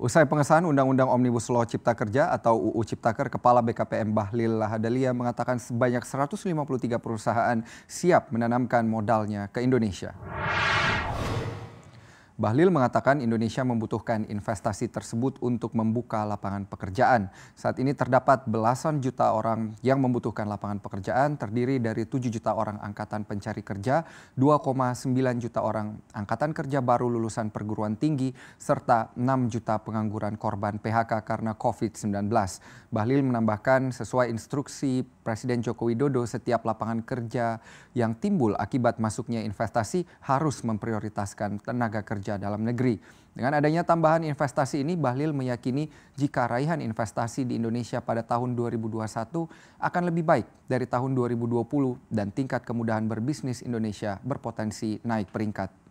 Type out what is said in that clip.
Usai pengesahan Undang-Undang Omnibus Law Cipta Kerja atau UU Ciptaker, Kepala BKPM Bahlil Lahadalia mengatakan sebanyak 153 perusahaan siap menanamkan modalnya ke Indonesia. Bahlil mengatakan Indonesia membutuhkan investasi tersebut untuk membuka lapangan pekerjaan. Saat ini terdapat belasan juta orang yang membutuhkan lapangan pekerjaan terdiri dari 7 juta orang angkatan pencari kerja, 2,9 juta orang angkatan kerja baru lulusan perguruan tinggi, serta 6 juta pengangguran korban PHK karena COVID-19. Bahlil menambahkan sesuai instruksi Presiden Joko Widodo setiap lapangan kerja yang timbul akibat masuknya investasi harus memprioritaskan tenaga kerja kerja dalam negeri. Dengan adanya tambahan investasi ini, Bahlil meyakini jika raihan investasi di Indonesia pada tahun 2021 akan lebih baik dari tahun 2020 dan tingkat kemudahan berbisnis Indonesia berpotensi naik peringkat.